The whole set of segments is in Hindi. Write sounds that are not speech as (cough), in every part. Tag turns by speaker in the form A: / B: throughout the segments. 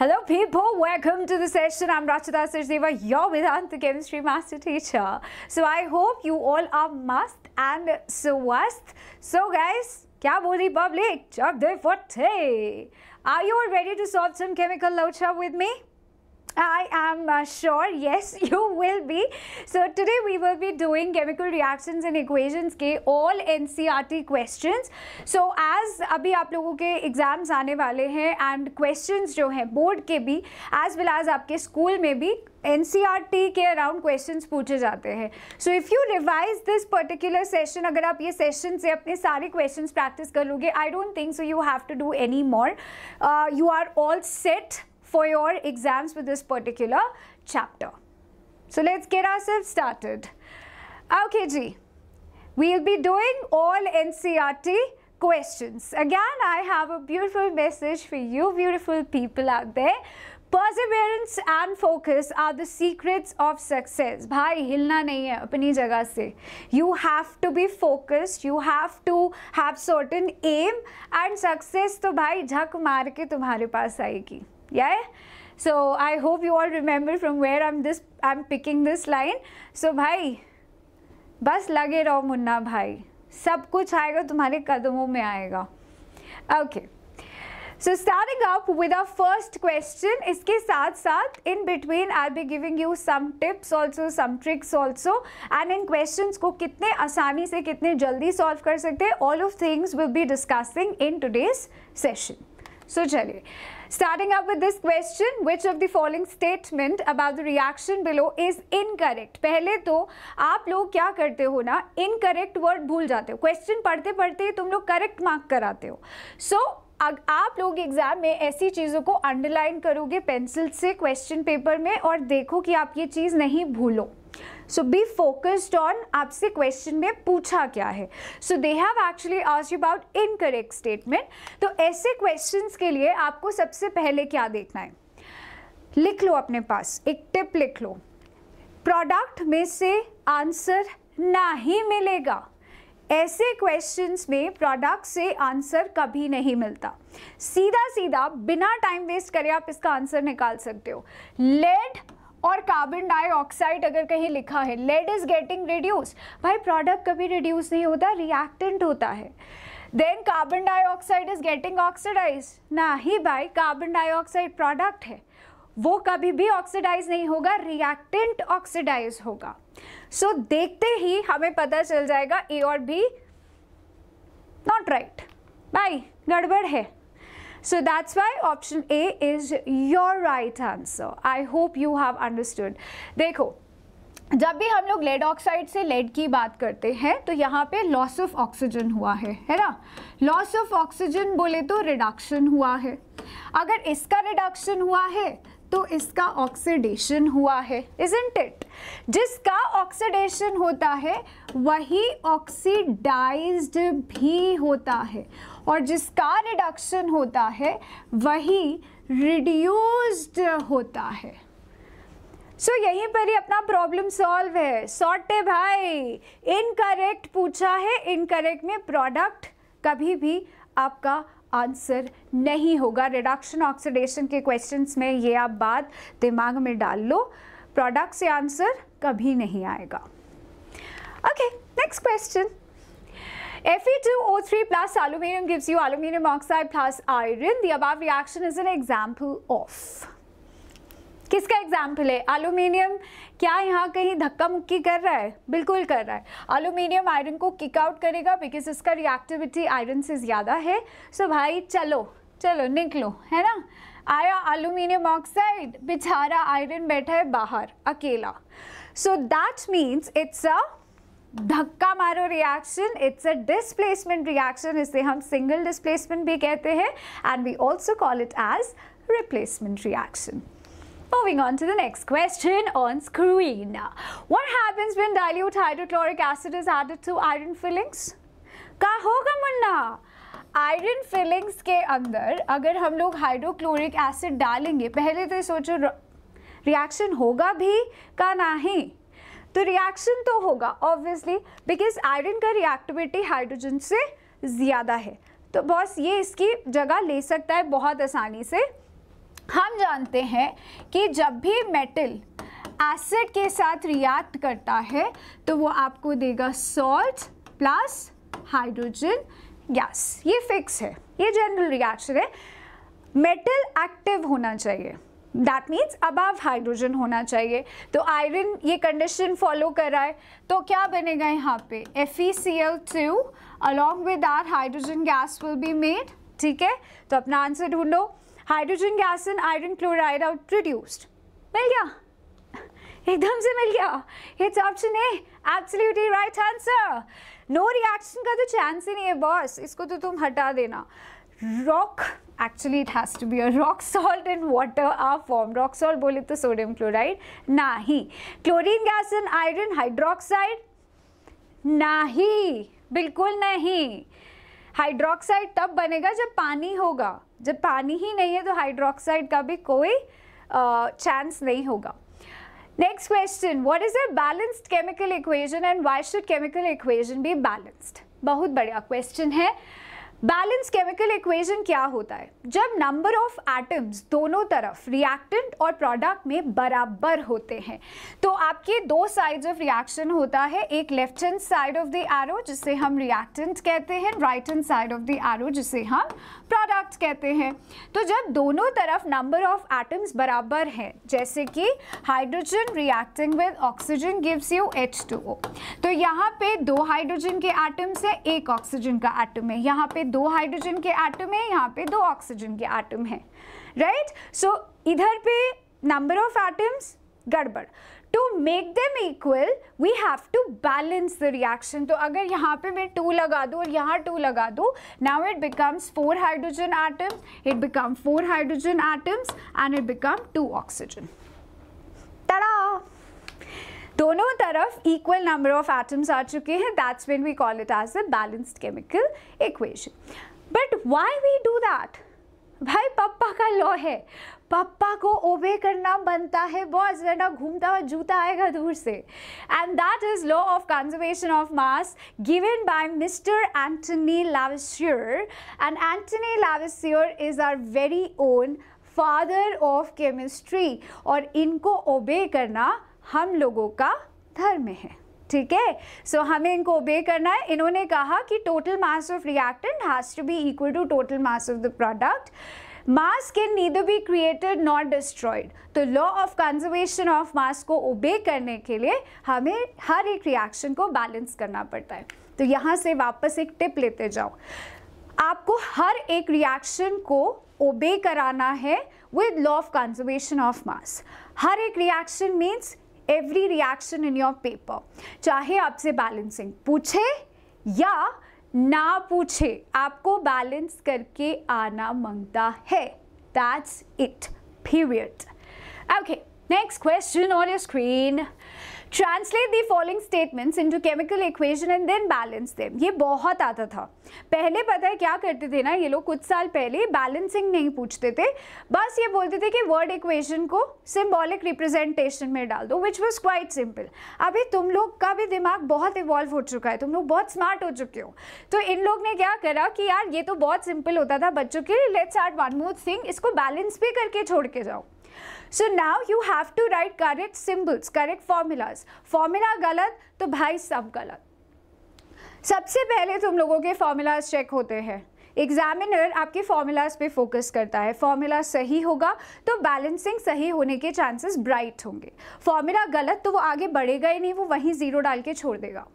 A: Hello people, welcome to the session. I'm Rachita Sajdeva, your Vedanta Chemistry Master Teacher. So I hope you all are must and swast. So guys, क्या बोली पब्लिक जब दे फटे Are you all ready to solve some chemical load with me? I am uh, sure, yes, (laughs) you will be. So today we will be doing chemical reactions and equations ke all NCRT questions. So as abhi aap logo ke exams aane wale hain and questions jo hain board ke bhi as well as aapke school mein bhi NCRT ke around questions puche jate hain. So if you revise this particular session, agar aap ye session se apne sare questions practice kar I don't think so you have to do any more. Uh, you are all set for your exams with this particular chapter. So let's get ourselves started. Okay, G. We'll be doing all NCRT questions. Again, I have a beautiful message for you beautiful people out there Perseverance and focus are the secrets of success. Bhai, hilna nahi hai apni jagah se. You have to be focused. You have to have certain aim and success. To bhai, jhak maar ke tumhare paas aayegi. Yeah. So I hope you all remember from where I'm this. I'm picking this line. So bhai, bas lage raho munna bhai. Sab kuch aayega tumhare kadamon mein aayega. Okay. So starting up with a first question इसके साथ साथ in between I be giving you some tips also some tricks also and इन क्वेश्चन को कितने आसानी से कितने जल्दी सॉल्व कर सकते हैं all of things will be discussing in today's session so चलिए starting up with this question which of the following statement about the reaction below is incorrect पहले तो आप लोग क्या करते हो ना इनकरेक्ट वर्ड भूल जाते हो क्वेश्चन पढ़ते पढ़ते तुम लोग करेक्ट मार्क कराते हो सो so, आप लोग एग्ज़ाम में ऐसी चीज़ों को अंडरलाइन करोगे पेंसिल से क्वेश्चन पेपर में और देखो कि आप ये चीज़ नहीं भूलो सो बी फोकस्ड ऑन आपसे क्वेश्चन में पूछा क्या है सो दे हैव एक्चुअली आज अबाउट इनकरेक्ट स्टेटमेंट तो ऐसे क्वेश्चंस के लिए आपको सबसे पहले क्या देखना है लिख लो अपने पास एक टिप लिख लो प्रोडक्ट में से आंसर ना ही मिलेगा ऐसे क्वेश्चंस में प्रोडक्ट से आंसर कभी नहीं मिलता सीधा सीधा बिना टाइम वेस्ट करे आप इसका आंसर निकाल सकते हो लेड और कार्बन डाइऑक्साइड अगर कहीं लिखा है लेड इज गेटिंग रिड्यूस भाई प्रोडक्ट कभी रिड्यूस नहीं होता रिएक्टेंट होता है then carbon dioxide is getting oxidise ना ही भाई कार्बन डाइऑक्साइड प्रोडक्ट है वो कभी भी ऑक्सीडाइज नहीं होगा रिएक्टेंट ऑक्सीडाइज होगा सो so, देखते ही हमें पता चल जाएगा ए और बी नॉट राइट बाई गड़बड़ है so that's why option A is your right answer I hope you have understood देखो जब भी हम लोग लेड ऑक्साइड से लेड की बात करते हैं तो यहाँ पे लॉस ऑफ ऑक्सीजन हुआ है है ना लॉस ऑफ ऑक्सीजन बोले तो रिडक्शन हुआ है अगर इसका रिडक्शन हुआ है तो इसका ऑक्सीडेशन हुआ है इजेंट इट जिसका ऑक्सीडेशन होता है वही ऑक्सीडाइज्ड भी होता है और जिसका रिडक्शन होता है वही रिड्यूस्ड होता है सो so, यहीं पर ही अपना प्रॉब्लम सॉल्व है सॉटे भाई इनकरेक्ट पूछा है इनकरेक्ट में प्रोडक्ट कभी भी आपका आंसर नहीं होगा रिडक्शन ऑक्सीडेशन के क्वेश्चंस में ये आप बात दिमाग में डाल लो प्रोडक्ट से आंसर कभी नहीं आएगा okay next question Fe2O3 plus aluminium gives you aluminium oxide plus iron. The above reaction is an example of. किसका एग्जाम्पल है एलुमिनियम क्या यहाँ कहीं धक्का मुक्की कर रहा है बिल्कुल कर रहा है एलुमिनियम आयरन को किक आउट करेगा बिकॉज इसका रिएक्टिविटी आयरन से ज़्यादा है सो so भाई चलो चलो निकलो है ना आया एलुमिनियम ऑक्साइड बेचारा आयरन बैठा है बाहर अकेला so that means it's a धक्का मारो reaction it's a displacement reaction इसे हम सिंगल डिस्प्लेसमेंट भी कहते हैं and we also call it as replacement reaction Moving on to the next question on screen. What happens when dilute hydrochloric acid is added to iron fillings? का होगा मुन्ना आयरन फिलिंग्स के अंदर अगर हम लोग हाइड्रोक्लोरिक एसिड डालेंगे पहले तो सोचो रिएक्शन होगा भी का नहीं तो रिएक्शन तो होगा ऑब्वियसली बिकॉज आयरन का रिएक्टिविटी हाइड्रोजन से ज़्यादा है तो बॉस ये इसकी जगह ले सकता है बहुत आसानी से हम जानते हैं कि जब भी मेटल एसिड के साथ रिएक्ट करता है तो वो आपको देगा सॉल्ट प्लस हाइड्रोजन गैस ये फिक्स है ये जनरल रिएक्शन है मेटल एक्टिव होना चाहिए दैट मीन्स अबाव हाइड्रोजन होना चाहिए तो आयरन ये कंडीशन फॉलो कर रहा है तो क्या बनेगा यहाँ पे F E C L two along with are hydrogen gas will be made ठीक है तो अपना आंसर ढूंढो hydrogen gas and iron chloride out produced मिल गया एकदम से मिल गया it's option A absolutely right answer no reaction का तो चांस ही नहीं है बॉस इसको तो तुम हटा देना rock actually it has to be a rock salt and water are form rock salt बोले तो सोडियम क्लोराइड ना ही chlorine gas and iron hydroxide ना ही बिल्कुल नहीं हाइड्रोक्साइड तब बनेगा जब पानी होगा जब पानी ही नहीं है तो हाइड्रोक्साइड का भी कोई चांस uh, नहीं होगा next question what is a balanced chemical equation and why should chemical equation be balanced बहुत बढ़िया क्वेश्चन है बैलेंस केमिकल इक्वेशन क्या होता है जब नंबर ऑफ एटम्स दोनों तरफ रिएक्टेंट और प्रोडक्ट में बराबर होते हैं तो आपके दो साइड्स ऑफ रिएक्शन होता है एक left hand side of the arrow जिसे हम रिएक्टेंट कहते हैं right hand side of the arrow जिसे हम प्रोडक्ट कहते हैं तो जब दोनों तरफ नंबर ऑफ एटम्स बराबर हैं जैसे कि hydrogen reacting with oxygen gives you H two O तो यहाँ पे दो हाइड्रोजन के एटम्स है एक ऑक्सीजन का एटम है यहाँ पे दो हाइड्रोजन के एटम है यहाँ पे दो ऑक्सीजन के एटम है राइट सो इधर पे नंबर ऑफ एटम्स गड़बड़ to make them equal we have to balance the reaction तो अगर यहाँ पे मैं टू लगा दूँ और यहाँ टू लगा दूँ now it becomes four hydrogen item it become four hydrogen atoms and it become two oxygen दोनों तरफ इक्वल नंबर ऑफ एटम्स आ चुके हैं that's when we call it as a balanced chemical equation but why we do that भाई पप्पा का लॉ है पापा को ओबे करना बनता है बॉस वरना घूमता हुआ जूता आएगा दूर से and that is law of conservation of mass given by mister Antoine Lavoisier and Antoine Lavoisier is our very own father of chemistry और इनको ओबे करना हम लोगों का धर्म है ठीक है सो हमें इनको ओबे करना है इन्होंने कहा कि total mass of reactant has to be equal to total mass of the product mass can neither be created not destroyed तो law of conservation of mass को ओबे करने के लिए हमें हर एक रिएक्शन को बैलेंस करना पड़ता है तो यहाँ से वापस एक टिप लेते जाओ आपको हर एक रिएक्शन को ओबे कराना है with law of conservation of mass हर एक reaction means every reaction in your paper चाहे आपसे बैलेंसिंग पूछे या ना पूछे आपको बैलेंस करके आना मांगता है that's it period okay next question on your screen translate the following statements into chemical equation and then balance them ये बहुत आता था पहले पता है क्या करते थे ना ये लोग कुछ साल पहले बैलेंसिंग नहीं पूछते थे बस ये बोलते थे कि वर्ड इक्वेशन को सिम्बॉलिक रिप्रेजेंटेशन में डाल दो विच वॉज क्वाइट सिंपल अभी तुम लोग का भी दिमाग बहुत इवॉल्व हो चुका है तुम लोग बहुत स्मार्ट हो चुके हो तो इन लोग ने क्या करा कि यार ये तो बहुत सिंपल होता था बच्चों के लिए let's add one more thing इसको बैलेंस भी करके छोड़ के जाओ so now you have to write correct symbols correct formulas formula गलत तो भाई सब गलत सबसे पहले तुम लोगों के फार्मूलाज चेक होते हैं एग्जामिनर आपके फार्मूलाज पे फोकस करता है फॉर्मूला सही होगा तो बैलेंसिंग सही होने के चांसेस ब्राइट होंगे फार्मूला गलत तो वो आगे बढ़ेगा ही नहीं वो वहीं ज़ीरो डाल के छोड़ देगा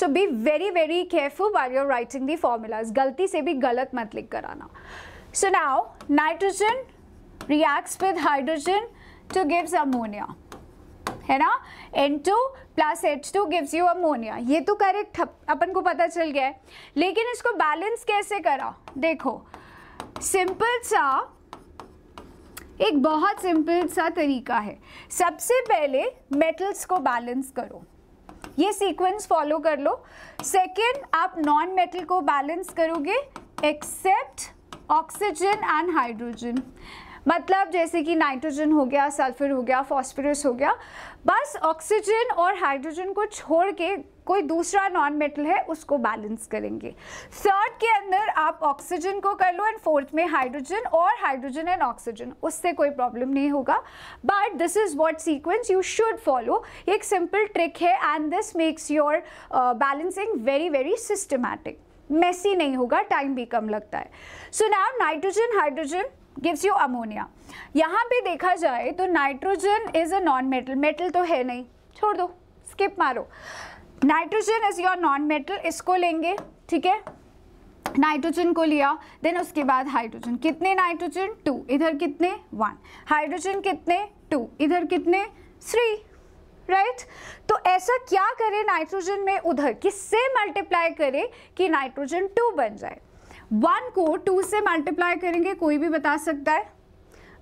A: so be very very careful while your writing the formulas गलती से भी गलत मत लिख कर आना so now nitrogen reacts with hydrogen to gives ammonia है ना N2 plus H two gives you ammonia ये तो करेक्ट अपन को पता चल गया है लेकिन इसको बैलेंस कैसे करा देखो सिंपल सा एक बहुत सिंपल सा तरीका है सबसे पहले मेटल्स को बैलेंस करो ये सीक्वेंस फॉलो कर लो सेकेंड आप नॉन मेटल को बैलेंस करोगे एक्सेप्ट ऑक्सीजन एंड हाइड्रोजन मतलब जैसे कि नाइट्रोजन हो गया सल्फर हो गया फॉस्फोरस हो गया बस ऑक्सीजन और हाइड्रोजन को छोड़ के कोई दूसरा नॉन मेटल है उसको बैलेंस करेंगे थर्ड के अंदर आप ऑक्सीजन को कर लो एंड फोर्थ में हाइड्रोजन और हाइड्रोजन एंड ऑक्सीजन उससे कोई प्रॉब्लम नहीं होगा but this is what sequence you should follow एक सिंपल ट्रिक है and this makes your balancing very very systematic messy नहीं होगा टाइम भी कम लगता है so now nitrogen hydrogen gives you ammonia यहाँ पे देखा जाए तो nitrogen is a non metal metal तो है नहीं छोड़ दो स्किप मारो nitrogen is your non metal इसको लेंगे ठीक है नाइट्रोजन को लिया देन उसके बाद हाइड्रोजन कितने नाइट्रोजन टू इधर कितने वन हाइड्रोजन कितने टू इधर कितने थ्री राइट right? तो ऐसा क्या करें नाइट्रोजन में उधर किससे मल्टीप्लाई करें कि नाइट्रोजन टू बन जाए वन को टू से मल्टीप्लाई करेंगे कोई भी बता सकता है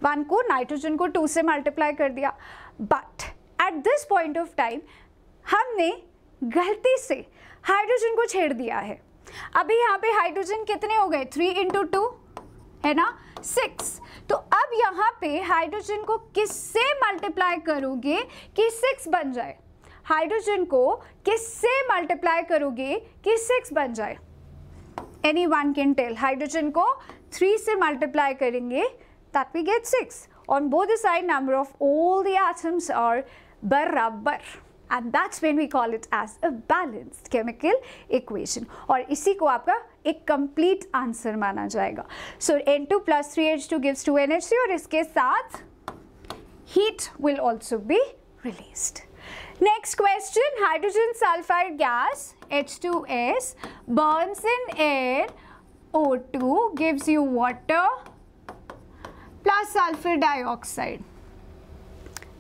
A: वन को नाइट्रोजन को टू से मल्टीप्लाई कर दिया but at this point of time हमने गलती से हाइड्रोजन को छेड़ दिया है अभी यहाँ पे हाइड्रोजन कितने हो गए थ्री इंटू टू है ना सिक्स तो अब यहाँ पे हाइड्रोजन को किससे मल्टीप्लाई करोगे कि सिक्स बन जाए हाइड्रोजन को किससे मल्टीप्लाई करोगे कि सिक्स बन जाए any one can tell hydrogen को थ्री से मल्टीप्लाई करेंगे that we get six on both the side number of all the atoms are बराबर and that's when we call it as a balanced chemical equation और इसी को आपका एक कंप्लीट आंसर माना जाएगा so N two plus three H two gives two N H C और इसके साथ heat will also be released next question hydrogen sulphide gas H2S burns in air, O2 gives you water plus sulfur dioxide.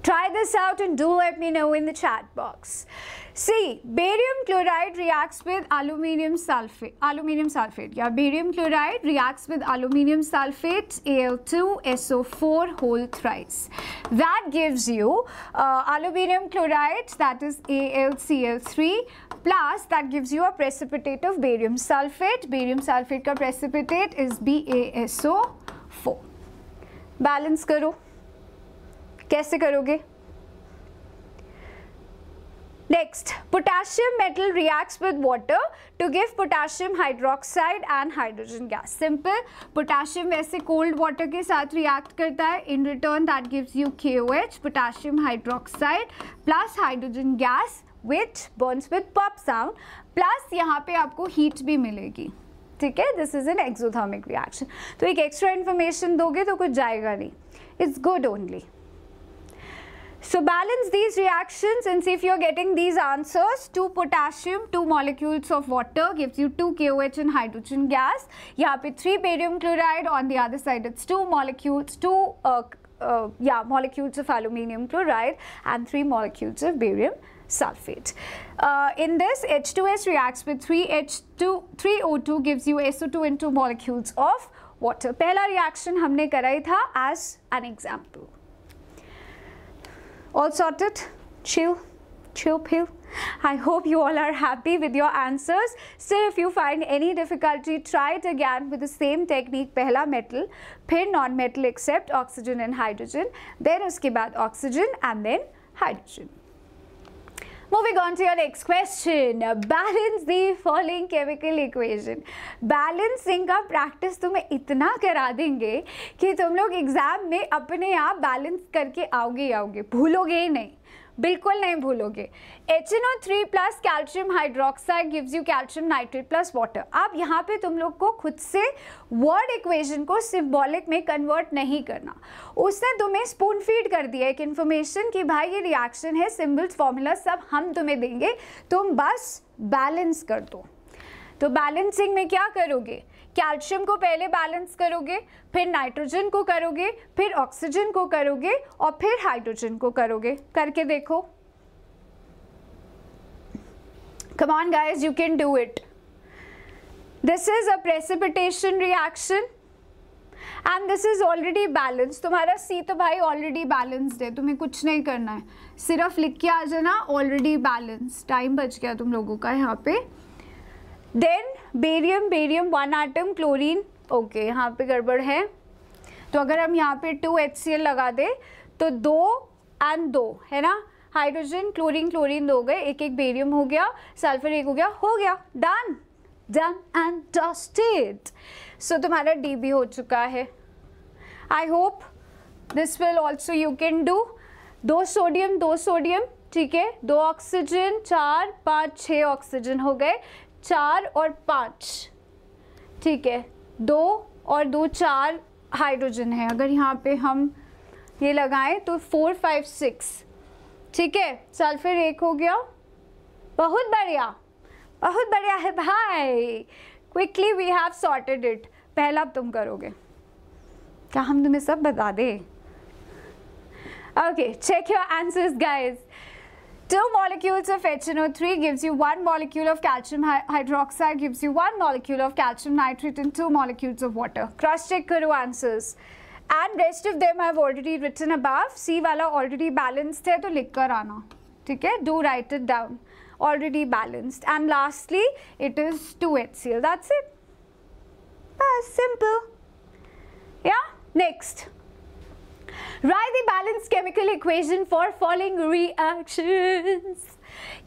A: Try this out and do let me know in the chat box. See, barium chloride reacts with aluminium sulfate, aluminium sulfate. Yeah, barium chloride reacts with aluminium sulfate, Al2SO4 whole thrice. That gives you uh, aluminium chloride, that is AlCl3, plus that gives you a precipitate of barium sulfate. Barium sulfate ka precipitate is BaSO4. Balance karo. कैसे करोगे Next, potassium metal reacts with water to give potassium hydroxide and hydrogen gas. Simple, potassium वैसे cold water के साथ react करता है. In return, that gives you KOH, potassium hydroxide plus hydrogen gas, which burns with pop sound. Plus यहाँ पे आपको heat भी मिलेगी. ठीक है this is an exothermic reaction तो एक एक्स्ट्रा इन्फॉर्मेशन दोगे तो कुछ जाएगा नहीं it's good only So balance these reactions and see if you're getting these answers. 2 potassium, 2 molecules of water gives you 2 KOH and hydrogen gas. Yeah, pe 3 barium chloride, on the other side it's 2 molecules, 2 uh, uh, yeah, molecules of aluminium chloride and 3 molecules of barium sulfate. Uh, in this, H2S reacts with 3H2, 3O2 gives you SO2 into molecules of water. पहला reaction हमने कराई था as an example. All sorted? Chill, chill pill. I hope you all are happy with your answers. Still, if you find any difficulty, try it again with the same technique. Pehla metal, phir non-metal except oxygen and hydrogen, then उसके बाद oxygen and then hydrogen. Moving on to your next question. Balance the following chemical equation. Balancing का practice तुम्हें इतना करा देंगे कि तुम लोग exam में अपने आप balance करके आओगे आओगे भूलोगे ही नहीं बिल्कुल नहीं भूलोगे H N O three plus calcium hydroxide gives you calcium nitrate plus water अब यहाँ पे तुम लोग को खुद से वर्ड इक्वेशन को सिम्बॉलिक में कन्वर्ट नहीं करना उसने तुम्हें स्पून फीड कर दिया एक इन्फॉर्मेशन कि भाई ये रिएक्शन है सिम्बल्स फॉर्मूला सब हम तुम्हें देंगे तुम बस बैलेंस कर दो तो बैलेंसिंग में क्या करोगे कैल्शियम को पहले बैलेंस करोगे फिर नाइट्रोजन को करोगे फिर ऑक्सीजन को करोगे और फिर हाइड्रोजन को करोगे करके देखो come on guys you can do it this is a precipitation reaction and this is already balance तुम्हारा सी तो भाई ऑलरेडी बैलेंस्ड है तुम्हें कुछ नहीं करना है सिर्फ लिख के आ जाना ऑलरेडी बैलेंस टाइम बच गया तुम लोगों का यहाँ पे then barium barium one atom chlorine okay यहाँ पे गड़बड़ है तो अगर हम यहाँ पे टू एच सी एल लगा दें तो दो एंड दो है ना हाइड्रोजन क्लोरीन क्लोरीन दो गए एक एक बेरियम हो गया सल्फर एक हो गया हो गया done done and dusted so तुम्हारा डी बी हो चुका है I hope this will also you can do दो सोडियम दो सोडियम ठीक है दो ऑक्सीजन चार पाँच छः ऑक्सीजन हो गए चार और पाँच ठीक है दो और दो चार हाइड्रोजन है अगर यहाँ पे हम ये लगाएं तो फोर फाइव सिक्स ठीक है सल्फर एक हो गया बहुत बढ़िया बहुत बढ़िया है भाई quickly we have sorted it पहला अब तुम करोगे क्या हम तुम्हें सब बता दें okay check your answers guys two molecules of HNO3 gives you one molecule of calcium hydroxide, gives you one molecule of calcium nitrate and two molecules of water. Cross check your answers. And rest of them I've already written above. C wala already balanced hai, to likkar aana. Okay, do write it down. Already balanced. And lastly, it is 2HCl. That's it. simple. Yeah, next. Write the balance chemical. chemical equation for following reactions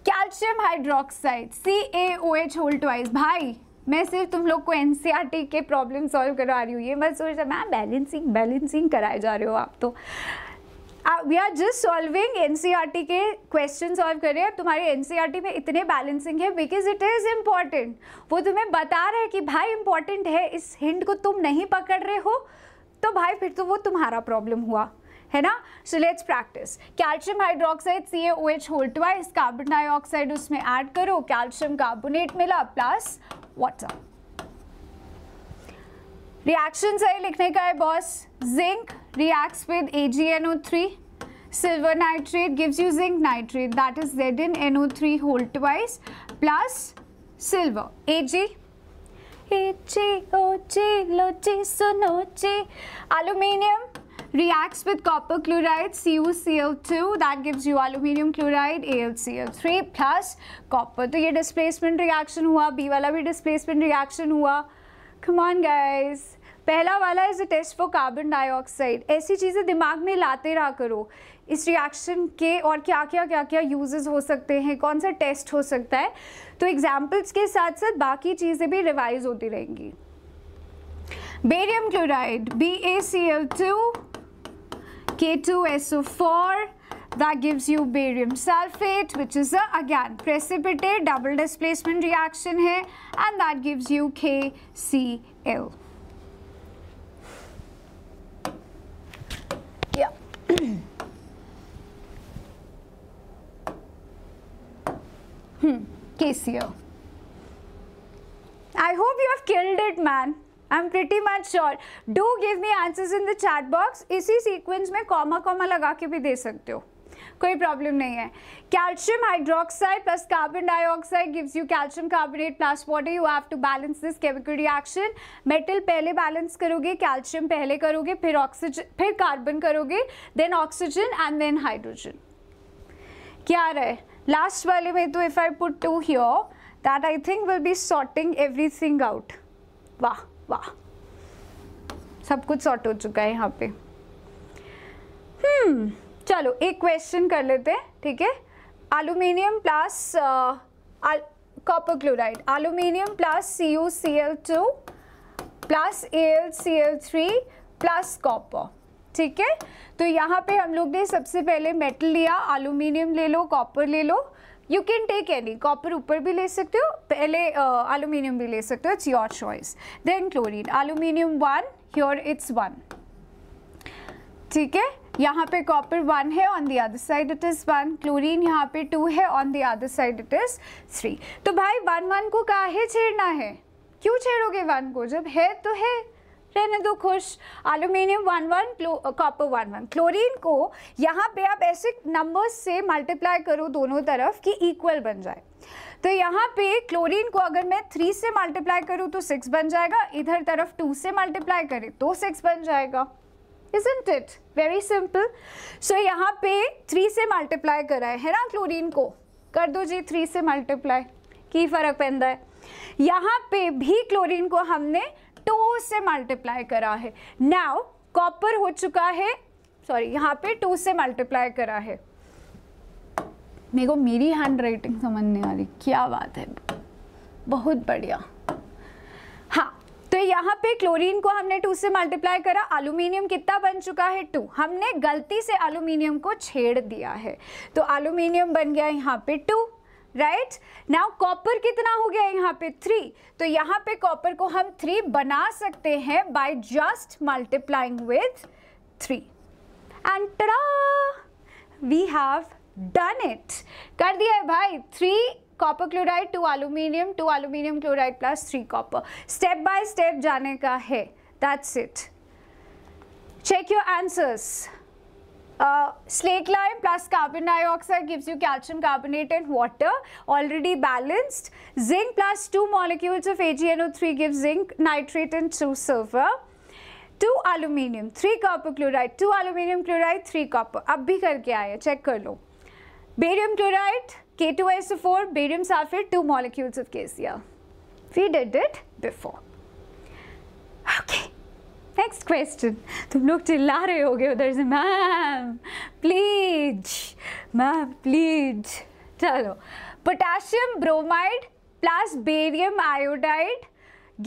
A: calcium hydroxide CaOH whole twice भाई मैं सिर्फ तुम लोग को एन e के प्रॉब्लम सॉल्व करवा रही हूँ ये मत सोच रहा मैम बैलेंसिंग बैलेंसिंग कराए जा रहे हो आप तो वी आर जस्ट सॉल्विंग एन के क्वेश्चन सॉल्व कर रहे हैं तुम्हारे एन e में इतने बैलेंसिंग है बिकॉज इट इज़ इम्पॉर्टेंट वो तुम्हें बता रहे हैं कि भाई इम्पॉर्टेंट है इस हिंट को तुम नहीं पकड़ रहे हो तो भाई फिर तो वो तुम्हारा प्रॉब्लम हुआ है ना so let's practise calcium hydroxide C A O H whole twice carbon dioxide उसमें ऐड करो कैल्शियम कार्बोनेट मिला प्लस वाटर रिएक्शन सही लिखने का है boss zinc reacts with A G N O three silver nitrate nitrate gives you zinc that AgNO3 silver nitrate gives you zinc nitrate that is ZnNO3 whole twice plus ओ जी लो जी सुनो जी aluminium reacts with copper chloride CuCl2 that gives you aluminium chloride AlCl3 plus copper. तो ये displacement reaction हुआ B वाला भी displacement reaction हुआ Come on guys. पहला वाला is a test for carbon dioxide ऐसी चीज़ें दिमाग में लाते रहा करो इस रिएक्शन के और क्या क्या क्या क्या यूजेस हो सकते हैं कौन सा टेस्ट हो सकता है तो एग्जाम्पल्स के साथ साथ बाकी चीज़ें भी रिवाइज होती रहेंगी barium chloride B A C L two K2SO4 that gives you barium sulfate which is a again precipitate double displacement reaction here and that gives you KCl. Yeah. hmm, KCl. I hope you have killed it man. I am pretty much sure do give me answers in the chat box इसी सीक्वेंस में कॉमा कॉमा लगा के भी दे सकते हो कोई प्रॉब्लम नहीं है calcium hydroxide plus carbon dioxide gives you calcium carbonate plus water you have to balance this chemical reaction metal पहले बैलेंस करोगे कैल्शियम पहले करोगे फिर ऑक्सीजन फिर कार्बन करोगे then oxygen and then hydrogen क्या रहे लास्ट वाले में तो if I put two here that I think will be sorting everything out वाह वाह सब कुछ सॉर्ट हो चुका है यहाँ पे हम्म चलो एक क्वेश्चन कर लेते हैं ठीक है aluminium plus copper chloride aluminium plus C U C L two plus A L C L three plus copper ठीक है तो यहाँ पे हम लोग ने सबसे पहले मेटल लिया एलुमिनियम ले लो कॉपर ले लो you can take any copper ऊपर भी ले सकते हो पहले एलुमिनियम भी ले सकते हो it's your choice then chlorine aluminium one here it's one ठीक है यहाँ पे कॉपर वन है on the other side it is one chlorine यहाँ पे टू है on the other side it is three तो भाई वन वन को है छेड़ना है क्यों छेड़ोगे वन को जब है तो है हैं ना दो खुश aluminium one one copper one one chlorine को यहाँ पे आप ऐसे नंबर्स से मल्टीप्लाई करो दोनों तरफ कि इक्वल बन जाए तो यहाँ पे क्लोरीन को अगर मैं थ्री से मल्टीप्लाई करूँ तो सिक्स बन जाएगा इधर तरफ टू से मल्टीप्लाई करें तो सिक्स बन जाएगा Isn't it very simple? So यहाँ पे थ्री से मल्टीप्लाई करा है है ना क्लोरीन को कर दो जी थ्री से मल्टीप्लाई की फ़र्क पैदा है यहाँ पे भी क्लोरीन को हमने टू से मल्टीप्लाई करा है नाउ कॉपर हो चुका है सॉरी यहाँ पे टू से मल्टीप्लाई करा है मेरे को मेरी हैंड राइटिंग समझ नहीं आ रही क्या बात है बहुत बढ़िया हाँ तो यहाँ पे क्लोरीन को हमने टू से मल्टीप्लाई करा एल्यूमिनियम कितना बन चुका है टू हमने गलती से एल्यूमिनियम को छेड़ दिया है तो एल्यूमिनियम बन गया यहाँ पे टू राइट नाउ कॉपर कितना हो गया यहाँ पे थ्री तो यहाँ पे कॉपर को हम थ्री बना सकते हैं by just multiplying with three and tada we have done it कर दिया है भाई three copper chloride two aluminium two aluminium chloride plus three copper step by step जाने का है that's it check your answers Uh, slake lime plus carbon dioxide gives you calcium carbonate and water already balanced. Zinc plus two molecules of AgNO3 gives zinc nitrate and two silver. Two aluminium, three copper chloride, two aluminium chloride, three copper. अब भी करके आए चेक कर लो barium chloride K two S four barium sulphate two molecules of केसिया we did it before okay next question तुम लोग चिल्ला रहे गए उधर से मैम प्लीज मैम प्लीज चलो potassium bromide plus barium iodide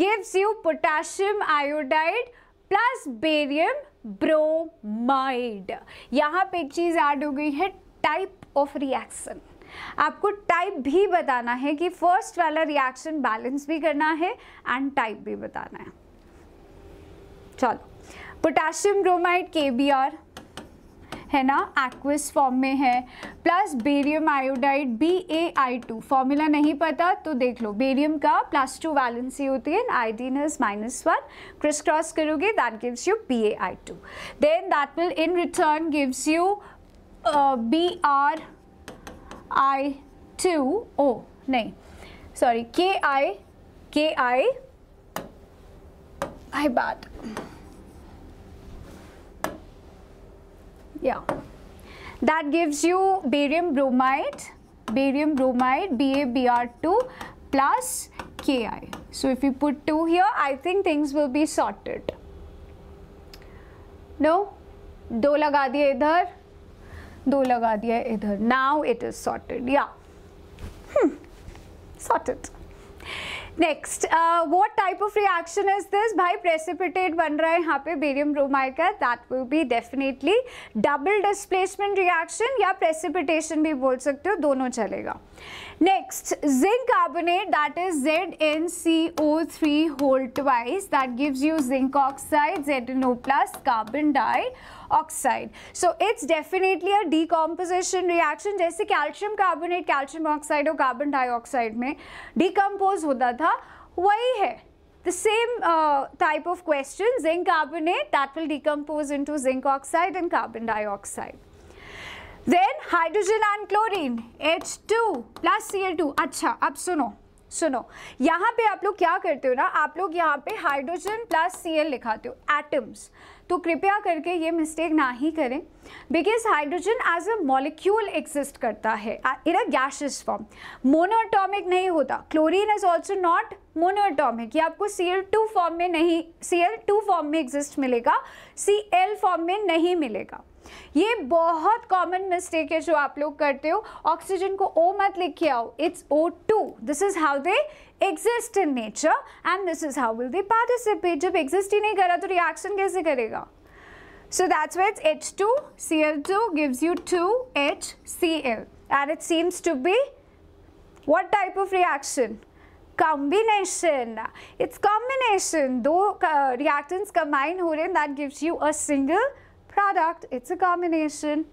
A: gives you potassium iodide plus barium bromide यहाँ पे एक चीज़ ऐड हो गई है टाइप ऑफ रिएक्शन आपको टाइप भी बताना है कि फर्स्ट वाला रिएक्शन बैलेंस भी करना है एंड टाइप भी बताना है चलो potassium bromide K B R है ना एक्विस फॉर्म में है plus barium iodide B A I two formula नहीं पता तो देख लो बेरियम का प्लस टू वैलेंसी होती है iodine is minus one criss cross करोगे that gives you B A I two then that will in return gives you B R I two ओ नहीं सॉरी के आई के आई आई बात yeah that gives you barium bromide barium bromide BaBr2 plus Ki. So if you put 2 here, I think things will be sorted. No? do laga diye idhar, do laga diye idhar. Now it is sorted. Yeah. Hmm. Sorted. Next what type of reaction is this भाई प्रेसिपिटेट बन रहा है यहाँ पे बेरियम ब्रोमाइड का that will be definitely double displacement reaction या प्रेसिपिटेशन भी बोल सकते हो दोनों चलेगा Next, zinc carbonate that is ZnCO3 whole twice that gives you zinc oxide, ZnO plus carbon dioxide. So it's definitely a decomposition reaction जैसे calcium carbonate, calcium oxide और carbon dioxide में decompose होता था वही है the same uh, type of question zinc carbonate that will decompose into zinc oxide and carbon dioxide. Then hydrogen and chlorine H two plus C L two अच्छा अब सुनो सुनो यहाँ पे आप लोग क्या करते हो ना आप लोग यहाँ पे हाइड्रोजन प्लस सी एल लिखाते हो एटम्स तो कृपया करके ये मिस्टेक ना ही करें because hydrogen as a molecule exist करता है in a gaseous form monatomic नहीं होता chlorine is also not monatomic ये आपको सी एल टू फॉर्म में नहीं सी एल टू फॉर्म में एग्जिस्ट मिलेगा सी एल फॉर्म में नहीं मिलेगा ये बहुत कॉमन मिस्टेक है जो आप लोग करते हो ऑक्सीजन को ओ मत लिख के आओ it's O two this is how they exist in nature and this is how will they participate जब एग्जिस्ट ही नहीं करा तो रिएक्शन कैसे करेगा so that's wait H two C L two gives you two H C L and it seems to be what type of reaction combination it's combination दो रिएक्टेंस uh, कंबाइन हो रहे हैं that gives you a single it's a combination.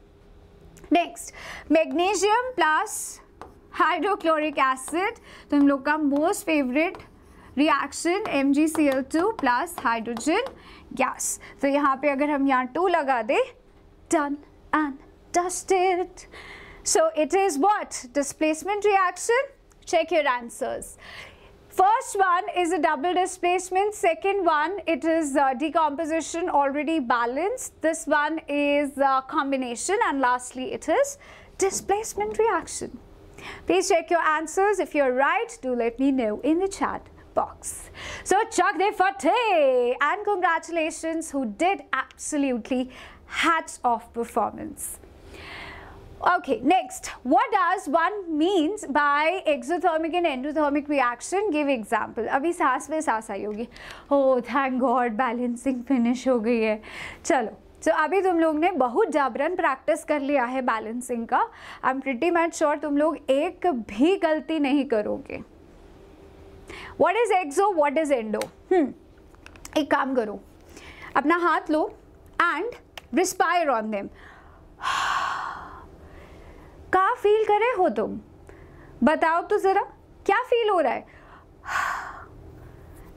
A: Next, magnesium plus hydrochloric acid. So, look at most favorite reaction MgCl2 plus hydrogen gas. So, if we put 2 here, done and dusted. So, it is what? Displacement reaction? Check your answers. First one is a double displacement. Second one, it is uh, decomposition already balanced. This one is uh, combination. And lastly, it is displacement reaction. Please check your answers. If you're right, do let me know in the chat box. So chak De Fateh and congratulations who did absolutely hats off performance. Okay, next, what does one means by exothermic and endothermic reaction? Give example. अभी सांस में सांस आई होगी oh thank God balancing finish हो गई है चलो तो so, अभी तुम लोग ने बहुत जाबरन प्रैक्टिस कर लिया है बैलेंसिंग का I am pretty much sure तुम लोग एक भी गलती नहीं करोगे what is exo what is endo एक काम करो अपना हाथ लो एंड रिस्पायर ऑन देम का फील करे हो तुम बताओ तो ज़रा क्या फील हो रहा है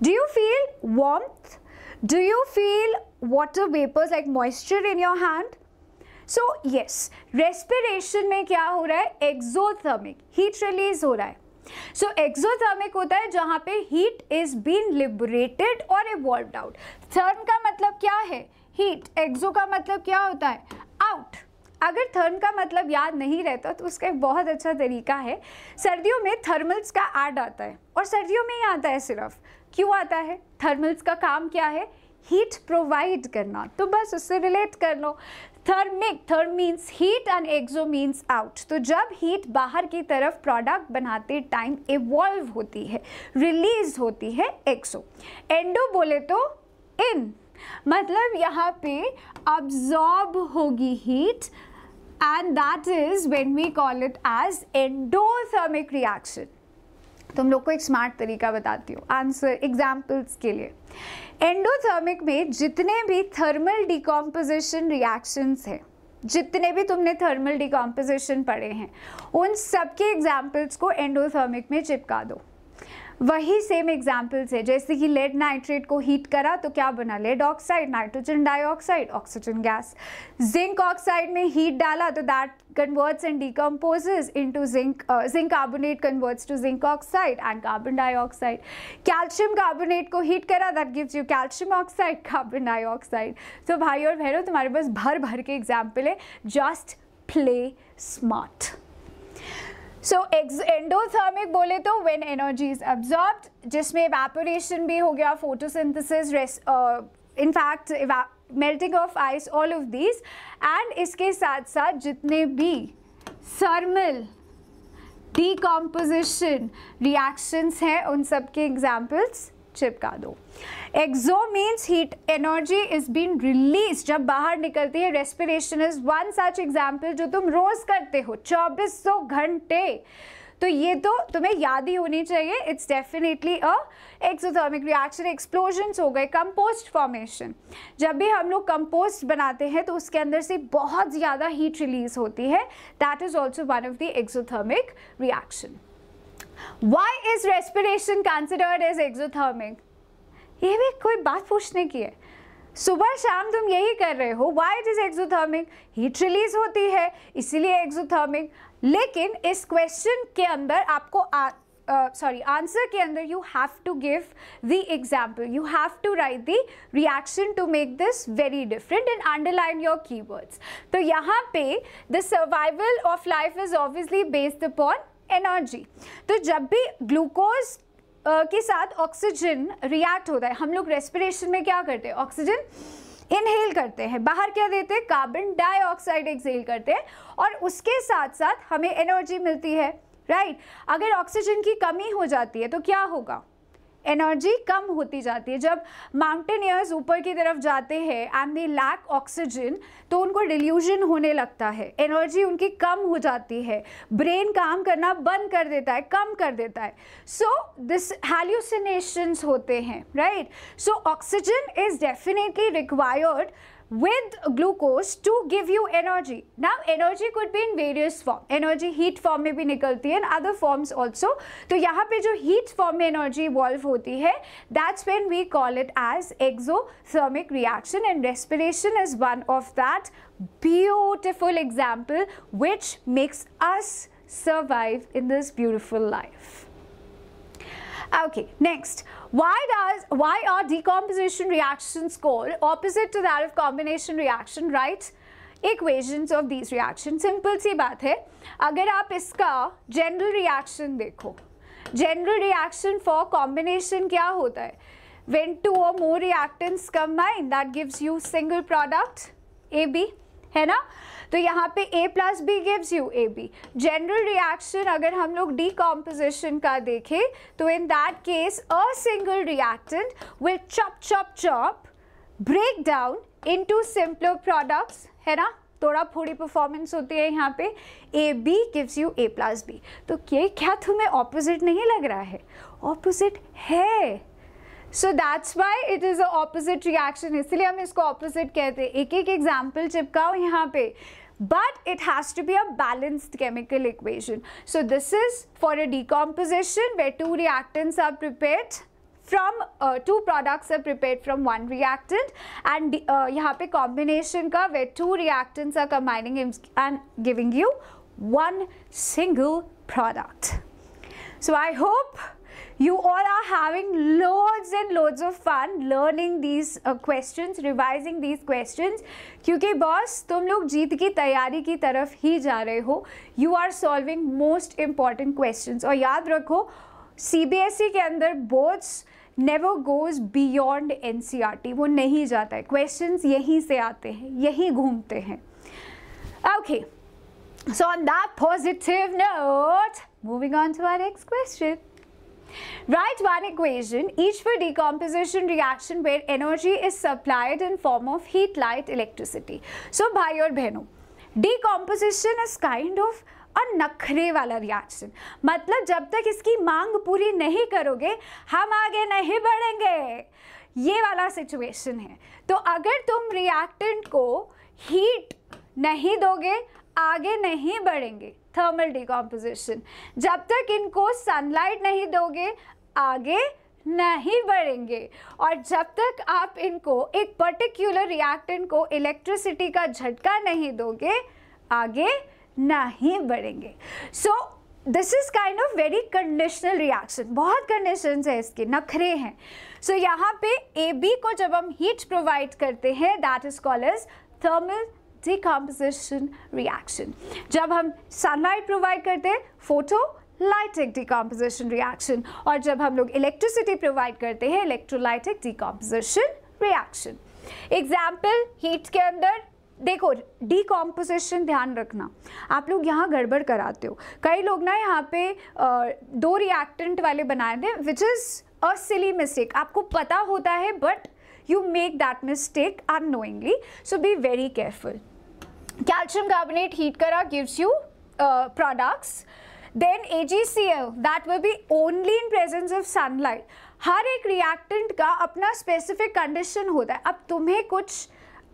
A: do you feel warm Do you feel water vapors like moisture in your hand? So yes, respiration में क्या हो रहा है एक्जोथर्मिक हीट रिलीज हो रहा है सो so, एक्सोथर्मिक होता है जहाँ पे हीट इज बीन लिबरेटेड और इवॉल्व आउट थर्म का मतलब क्या है हीट एक्सो का मतलब क्या होता है आउट अगर थर्म का मतलब याद नहीं रहता तो उसका एक बहुत अच्छा तरीका है सर्दियों में थर्मल्स का ऐड आता है और सर्दियों में ही आता है सिर्फ क्यों आता है थर्मल्स का काम क्या है हीट प्रोवाइड करना तो बस उससे रिलेट कर लो thermic therm means heat and exo means out तो जब हीट बाहर की तरफ प्रोडक्ट बनाते टाइम इवॉल्व होती है रिलीज होती है एक्सो एंडो बोले तो इन मतलब यहाँ पे अब्जॉर्ब होगी heat and that is when we call it as endothermic reaction. तुम तो लोग को एक स्मार्ट तरीका बताती हूँ आंसर एग्जाम्पल्स के लिए एंडोथर्मिक में जितने भी थर्मल डिकम्पोजिशन रिएक्शंस हैं जितने भी तुमने थर्मल डिकम्पोजिशन पढ़े हैं उन सबके एग्जाम्पल्स को एंडोथर्मिक में चिपका दो वही सेम एग्जाम्पल से जैसे कि लेड नाइट्रेट को हीट करा तो क्या बना lead oxide nitrogen dioxide oxygen gas zinc oxide में हीट डाला तो that converts and decomposes into zinc zinc carbonate converts to zinc oxide and carbon dioxide calcium carbonate को हीट करा that gives you calcium oxide carbon dioxide तो भाई और बहनों तुम्हारे पास भर भर के एग्जाम्पल है just play smart so endothermic बोले तो वेन एनर्जी इज एब्जॉर्ब जिसमें वैपोरेशन भी हो गया photosynthesis in fact melting of ice all of these and इसके साथ साथ जितने भी थर्मल डीकम्पोजिशन रिएक्शंस हैं उन सब के एग्जाम्पल्स चिपका दो exo means heat energy is been release जब बाहर निकलती है respiration is one such example जो तुम रोज करते हो सौ घंटे तो ये तो तुम्हें याद ही होनी चाहिए it's definitely a exothermic reaction explosions हो गए कंपोस्ट फॉर्मेशन जब भी हम लोग कंपोस्ट बनाते हैं तो उसके अंदर से बहुत ज़्यादा हीट रिलीज होती है that is also one of the exothermic reaction Why is respiration considered as exothermic? ये भी कोई बात पूछने की है सुबह शाम तुम यही कर रहे हो why it is exothermic heat release होती है इसीलिए एक्सोथर्मिक लेकिन इस क्वेश्चन के अंदर आपको सॉरी आंसर के अंदर you have to give the example you have to write the reaction to make this very different and underline your keywords तो यहाँ पे the survival of life is obviously based upon energy तो जब भी ग्लूकोज के साथ ऑक्सीजन रिएक्ट होता है हम लोग रेस्पिरेशन में क्या करते हैं ऑक्सीजन इनहेल करते हैं बाहर क्या देते हैं कार्बन डाइऑक्साइड एक्सेल करते हैं और उसके साथ साथ हमें एनर्जी मिलती है राइट right? अगर ऑक्सीजन की कमी हो जाती है तो क्या होगा एनर्जी कम होती जाती है जब माउंटेनियर्स ऊपर की तरफ जाते हैं एंड दे लैक ऑक्सीजन तो उनको डिल्यूजन होने लगता है एनर्जी उनकी कम हो जाती है ब्रेन काम करना बंद कर देता है कम कर देता है सो दिस हेल्यूसिनेशंस होते हैं right so oxygen is definitely required with glucose to give you energy. Now energy could be in various form. Energy heat form may be nikalti and other forms also. So, here पे heat form में energy evolve होती है that's when we call it as exothermic reaction and respiration is one of that beautiful example which makes us survive in this beautiful life. Okay, next. Why does why are decomposition reactions called opposite to that of combination reaction, right? Equations of these reactions. Simple सी बात है अगर आप इसका general reaction देखो General reaction for combination क्या होता है when two or more reactants combine that gives you single product AB है ना तो यहाँ पे A plus B gives you A B general reaction अगर हम लोग डीकम्पोजिशन का देखें तो in that case a single reactant will chop chop chop break down into simpler products है ना थोड़ा थोड़ी परफॉर्मेंस होती है यहाँ पे A B gives you A plus B तो ये क्या तुम्हें ऑपोजिट नहीं लग रहा है ऑपोजिट है so that's why it is a opposite reaction इसलिए हम इसको ऑपोजिट कहते हैं एक एक एग्जाम्पल चिपकाओ यहाँ पे but it has to be a balanced chemical equation. So this is for a decomposition where two reactants are prepared from uh, two products are prepared from one reactant and uh, यहाँ combination का where two reactants are combining and giving you one single product. So I hope you all are having loads and loads of fun learning these uh, questions, revising these questions. क्योंकि बॉस तुम लोग जीत की तैयारी की तरफ ही जा रहे हो you are solving most important question और याद रखो सी बी एस ई के अंदर boards never goes beyond N C E R T नहीं जाता है क्वेश्चन यहीं से आते हैं यहीं घूमते हैं okay so on that positive note moving on to our next question Write one equation, each for decomposition reaction where energy is supplied in form of heat, light, electricity. So, bhai aur bheno, decomposition is kind of a nakhre wala reaction matlab jab tak iski मांग puri nahi karoge hum aage nahi badhenge ye wala situation hai to agar tum reactant ko heat nahi doge आगे नहीं बढ़ेंगे थर्मल डिकम्पोजिशन जब तक इनको सनलाइट नहीं दोगे आगे नहीं बढ़ेंगे और जब तक आप इनको एक पर्टिकुलर रिएक्टेंट को इलेक्ट्रिसिटी का झटका नहीं दोगे आगे नहीं बढ़ेंगे so this is kind of very conditional reaction बहुत कंडीशन है इसके नखरे हैं सो so, यहाँ पे ए बी को जब हम हीट प्रोवाइड करते हैं that is call as thermal decomposition reaction जब हम सनलाइट प्रोवाइड करते हैं फोटो लाइटिक डिकम्पोजिशन रिएक्शन और जब हम लोग इलेक्ट्रिसिटी प्रोवाइड करते हैं electrolytic decomposition reaction example heat के अंदर देखो डिकॉम्पोजिशन ध्यान रखना आप लोग यहाँ गड़बड़ कराते हो कई लोग ना यहाँ पे आ, दो रिएक्टेंट वाले बनाए थे विच इज़ अ सिली मिस्टेक आपको पता होता है but you make that mistake annoyingly so be very careful calcium carbonate heat kara gives you uh, products then AgCl that will be only in presence of sunlight हर एक रिएक्टेंट का अपना स्पेसिफिक कंडीशन होता है अब तुम्हें कुछ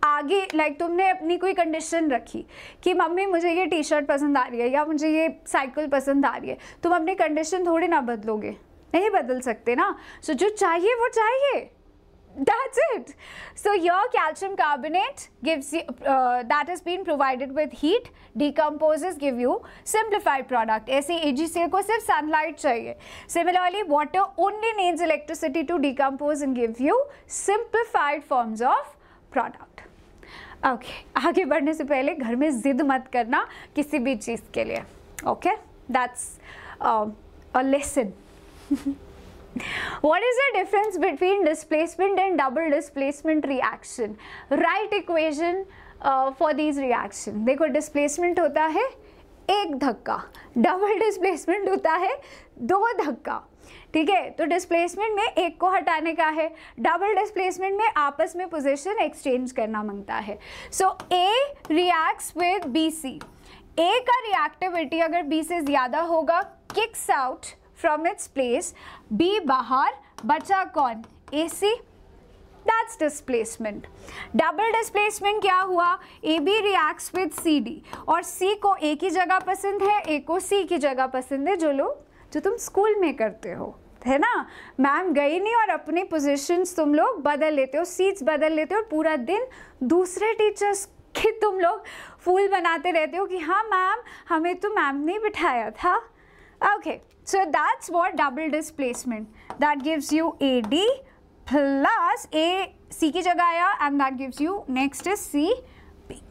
A: आगे लाइक like, तुमने अपनी कोई कंडीशन रखी कि मम्मी मुझे ये टी शर्ट पसंद आ रही है या मुझे ये साइकिल पसंद आ रही है तुम अपनी कंडीशन थोड़ी ना बदलोगे नहीं बदल सकते ना सो so, जो चाहिए वो चाहिए That's it. So your calcium carbonate gives you, uh, that has been provided with heat decomposes give you simplified product. aise AgCl ko sirf sunlight chahiye Similarly, water only needs electricity to decompose and give you simplified forms of product. Okay Okay, आगे बढ़ने से पहले घर में जिद मत करना किसी भी चीज़ के लिए. Okay that's a lesson What is the difference between displacement and double displacement reaction? Right equation uh, for these reaction. देखो displacement होता है एक धक्का double displacement होता है दो धक्का ठीक है तो डिस्प्लेसमेंट में एक को हटाने का है डबल डिस्प्लेसमेंट में आपस में पोजीशन एक्सचेंज करना मांगता है so A reacts with B C A का रिएक्टिविटी अगर बी से ज़्यादा होगा kicks out from its place. B. Bahar. बचा कौन A C that's displacement double displacement क्या हुआ A B reacts with C D और सी को ए की जगह पसंद है ए को सी की जगह पसंद है जो लोग जो तुम स्कूल में करते हो है ना मैम गई नहीं और अपनी पोजीशंस तुम लोग बदल लेते हो सीट्स बदल लेते हो और पूरा दिन दूसरे टीचर्स की तुम लोग फूल बनाते रहते हो कि हाँ मैम हमें तो मैम ने बिठाया था Okay, so that's what double displacement. That gives you AD plus A C ki jagaya and that gives you next is C B.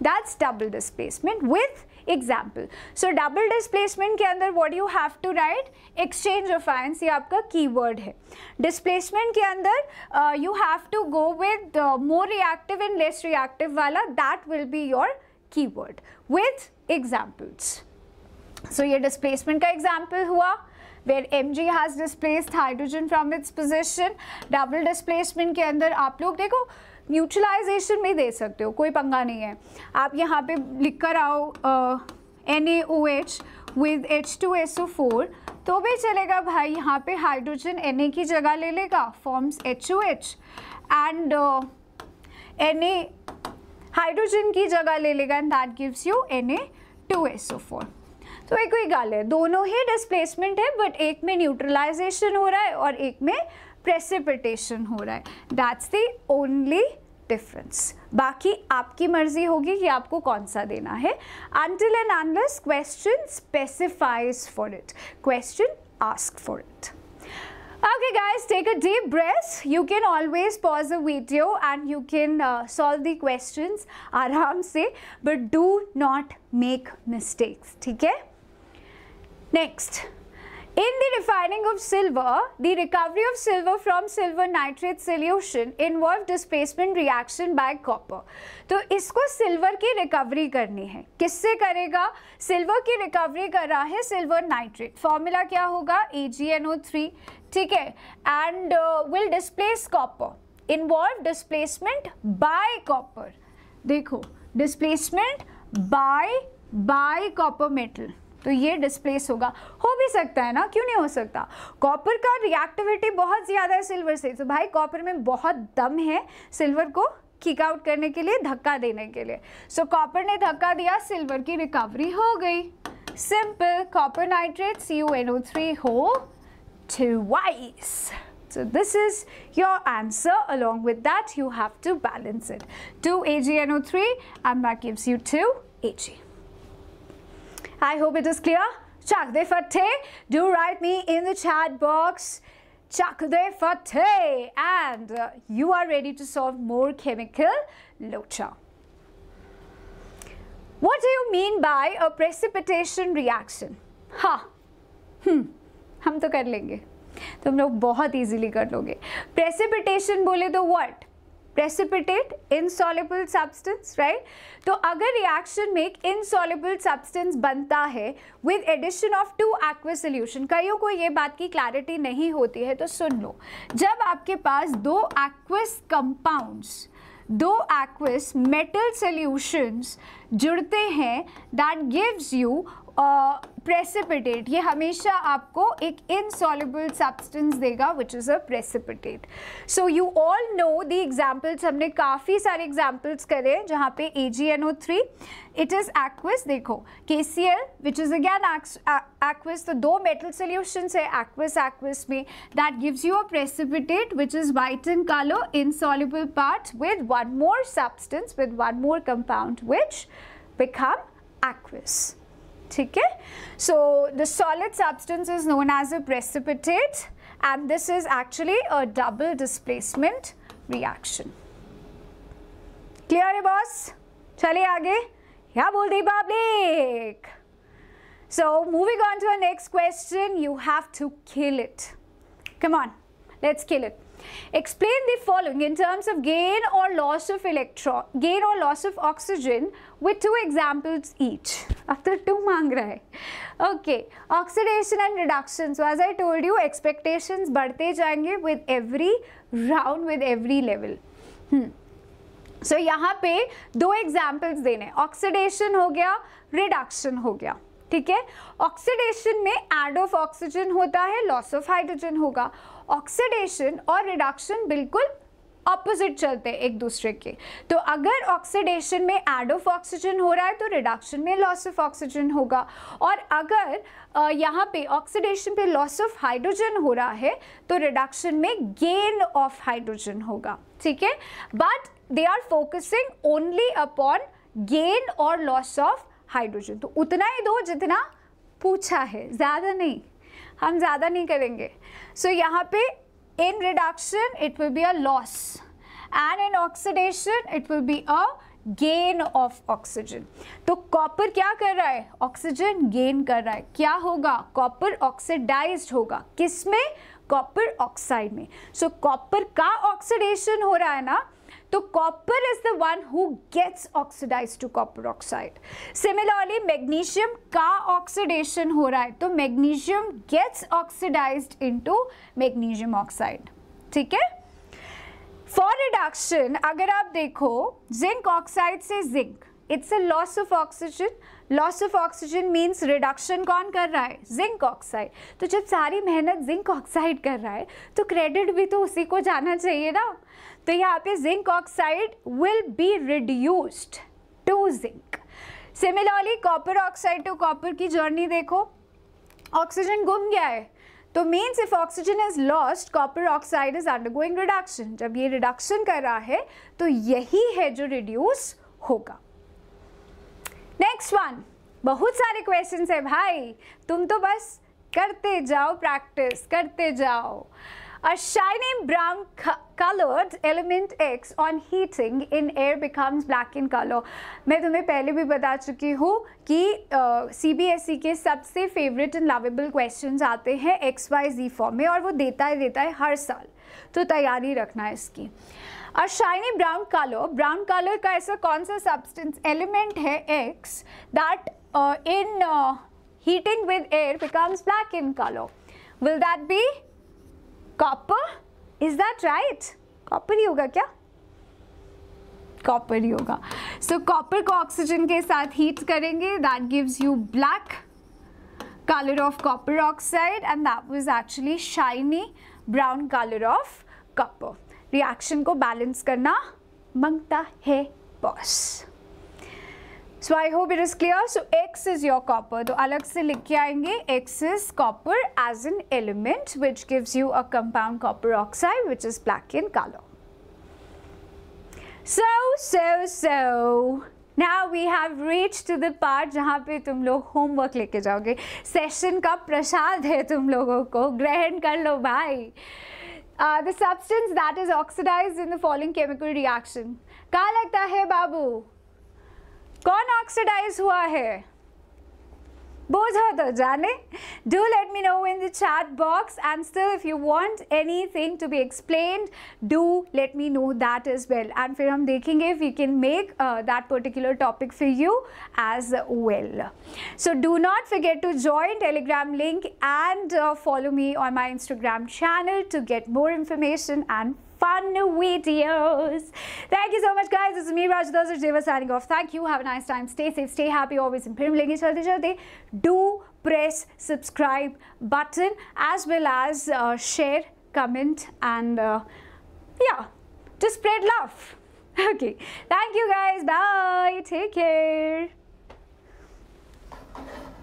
A: That's double displacement with example. So double displacement ke andar what you have to write? Exchange of ions. Ye aapka keyword hai. Displacement ke andar uh, you have to go with uh, more reactive and less reactive wala. That will be your keyword with examples. सो ये डिस्प्लेसमेंट का एग्जाम्पल हुआ where M G has displaced hydrogen from its position double displacement के अंदर आप लोग देखो न्यूट्रलाइजेशन में दे सकते हो कोई पंगा नहीं है आप यहाँ पे लिख कर आओ N A O H with H two S O four तो भी चलेगा भाई यहाँ पे हाइड्रोजन एन ए की जगह ले लेगा forms H O H and N A hydrogen की जगह ले लेगा and that gives you N A two S O four तो एक ही गाल है दोनों ही डिस्प्लेसमेंट है बट एक में न्यूट्रलाइजेशन हो रहा है और एक में प्रेसिपिटेशन हो रहा है दैट्स दी ओनली डिफरेंस बाकी आपकी मर्जी होगी कि आपको कौन सा देना है until and unless question specifies for it question ask for it okay guys take a deep breath you can always pause a video and you can solve the question आराम से but do not make mistakes ठीक है? Next, in the refining of silver, the recovery of silver from silver nitrate solution involved displacement reaction by copper. तो इसको सिल्वर की रिकवरी करनी है किससे करेगा सिल्वर की रिकवरी कर रहा है सिल्वर नाइट्रेट फॉर्मूला क्या होगा AgNO3 ठीक है and will displace copper involve displacement by copper देखो displacement by by copper metal तो ये डिस्प्लेस होगा हो भी सकता है ना क्यों नहीं हो सकता कॉपर का रिएक्टिविटी बहुत ज़्यादा है सिल्वर से तो भाई कॉपर में बहुत दम है सिल्वर को किक आउट करने के लिए धक्का देने के लिए सो so, कॉपर ने धक्का दिया सिल्वर की रिकवरी हो गई simple copper nitrate C U N O three हो So this is your answer. Along with that, you have to balance it. 2 AgNO3 and that gives you 2 Ag. I hope it is clear. Chakde Fatte, do write me in the chat box. Chakde Fatte. And uh, you are ready to solve more chemical locha. What do you mean by a precipitation reaction? हाँ hmm. हम तो कर लेंगे तुम लोग बहुत इजीली कर लोगे प्रेसिपिटेशन बोले तो what precipitate insoluble substance right तो अगर रिएक्शन में एक इनसॉलेबल सब्सटेंस बनता है with addition of two aqueous solution कईयों को ये बात की क्लैरिटी नहीं होती है तो सुन लो जब आपके पास दो एक्वेस कंपाउंड्स दो एक्वेस मेटल सोल्यूशंस जुड़ते हैं दैट गिव्स यू प्रेसिपिटेट ये हमेशा आपको एक इनसॉल्यूबल सब्सटेंस देगा which is a precipitate so you all know the examples हमने काफ़ी सारे एग्जाम्पल्स करे जहाँ पे A G N O three it is aqueous देखो K C L which is again aqueous तो दो मेटल सोल्यूशंस है एक्विस एक्विस में that gives you a precipitate which is white in colour insoluble part with one more substance with one more compound which become aqueous Okay, so the solid substance is known as a precipitate and this is actually a double displacement reaction clear boss chale aage kya bol public so moving on to the next question you have to kill it come on let's kill it Explain the following in terms of gain or loss of electron, gain or loss of oxygen with two examples each. After two mang रहा है. Okay, oxidation and reduction. So as I told you, expectations badhte jayenge with every round, with every level. Hmm. So यहाँ पे दो examples देने. Oxidation हो गया, reduction हो गया. ठीक है ऑक्सीडेशन में एड ऑफ ऑक्सीजन होता है लॉस ऑफ हाइड्रोजन होगा ऑक्सीडेशन और रिडक्शन बिल्कुल ऑपोजिट चलते हैं एक दूसरे के तो अगर ऑक्सीडेशन में एड ऑफ ऑक्सीजन हो रहा है तो रिडक्शन में लॉस ऑफ ऑक्सीजन होगा और अगर यहाँ पे ऑक्सीडेशन पे लॉस ऑफ हाइड्रोजन हो रहा है तो रिडक्शन में गेन ऑफ हाइड्रोजन होगा ठीक है but they are focusing only upon gain और लॉस ऑफ हाइड्रोजन तो उतना ही दो जितना पूछा है ज़्यादा नहीं हम ज़्यादा नहीं करेंगे सो so, यहाँ पे in reduction it will be a loss and in oxidation it will be a gain of oxygen तो कॉपर क्या कर रहा है ऑक्सीजन गेन कर रहा है क्या होगा कॉपर ऑक्सीडाइज होगा किस में कॉपर ऑक्साइड में सो so, कॉपर का ऑक्सीडेशन हो रहा है ना तो copper is the one who gets oxidise to copper oxide similarly magnesium का ऑक्सीडेशन हो रहा है तो magnesium gets oxidise into magnesium oxide ठीक है फॉर रिडक्शन अगर आप देखो जिंक ऑक्साइड से zinc it's a loss of oxygen loss of oxygen means reduction कौन कर रहा है जिंक ऑक्साइड तो जब सारी मेहनत जिंक ऑक्साइड कर रहा है तो क्रेडिट भी तो उसी को जाना चाहिए ना तो यहाँ पे zinc oxide will be reduced to zinc similarly copper oxide to copper की जर्नी देखो ऑक्सीजन गुम गया है तो means if oxygen is lost copper oxide is undergoing reduction जब ये रिडक्शन कर रहा है तो यही है जो रिड्यूस होगा नेक्स्ट वन बहुत सारे क्वेश्चन है भाई तुम तो बस करते जाओ प्रैक्टिस करते जाओ A shiny brown colored element X on heating in air becomes black in color. मैं तुम्हें पहले भी बता चुकी हूँ कि सी बी एस ई के सबसे फेवरेट एंड लवेबल क्वेश्चन आते हैं एक्स वाई जी फॉर्म में और वो देता है देता है हर साल तो तैयारी रखना है इसकी और shiny brown colour brown colour का ऐसा कौन सा सब्सटेंस एलिमेंट है X that in heating with air becomes black in colour will that be copper is that right copper ही होगा क्या कॉपर ही होगा सो कॉपर को ऑक्सीजन के साथ हीट करेंगे that gives you black colour of copper oxide and that was actually shiny brown colour of copper reaction को बैलेंस करना मंगता है boss so I hope it is clear so X is your copper तो अलग से लिख के आएंगे X is copper as an element which gives you a compound copper oxide which is black in colour so so so now we have reached to the part जहाँ पे तुम लोग homework लेके जाओगे session का प्रसाद है तुम लोगों को ग्रहण कर लो भाई uh, the substance that is oxidized in the following chemical reaction क्या लगता है बाबू कौन ऑक्सीडाइज हुआ है बोझा तो जाने do let me know in the chat box and still if you want anything to be explained do let me know that is well and फिर हम देखेंगे if you can make that particular topic for you as well so do not forget to join Telegram link and follow me on my Instagram channel to get more information and fun videos. Thank you so much, guys. This is me, Raj Dosar signing off. Thank you. Have a nice time. Stay safe, stay happy, always. in And do press subscribe button as well as uh, share, comment, and uh, yeah, just spread love. (laughs) Okay. Thank you, guys. Bye. Take care.